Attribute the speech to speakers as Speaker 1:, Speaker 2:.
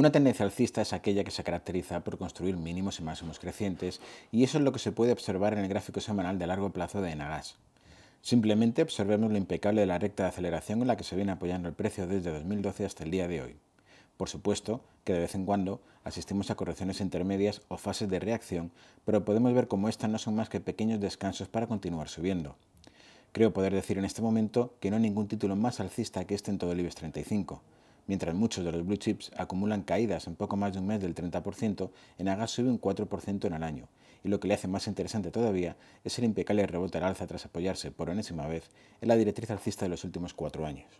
Speaker 1: Una tendencia alcista es aquella que se caracteriza por construir mínimos y máximos crecientes, y eso es lo que se puede observar en el gráfico semanal de largo plazo de Enagas. Simplemente observemos lo impecable de la recta de aceleración en la que se viene apoyando el precio desde 2012 hasta el día de hoy. Por supuesto que de vez en cuando asistimos a correcciones intermedias o fases de reacción, pero podemos ver cómo estas no son más que pequeños descansos para continuar subiendo. Creo poder decir en este momento que no hay ningún título más alcista que este en todo el IBEX 35. Mientras muchos de los blue chips acumulan caídas en poco más de un mes del 30%, en Agas sube un 4% en el año. Y lo que le hace más interesante todavía es el impecable rebote al alza tras apoyarse, por enésima vez, en la directriz alcista de los últimos cuatro años.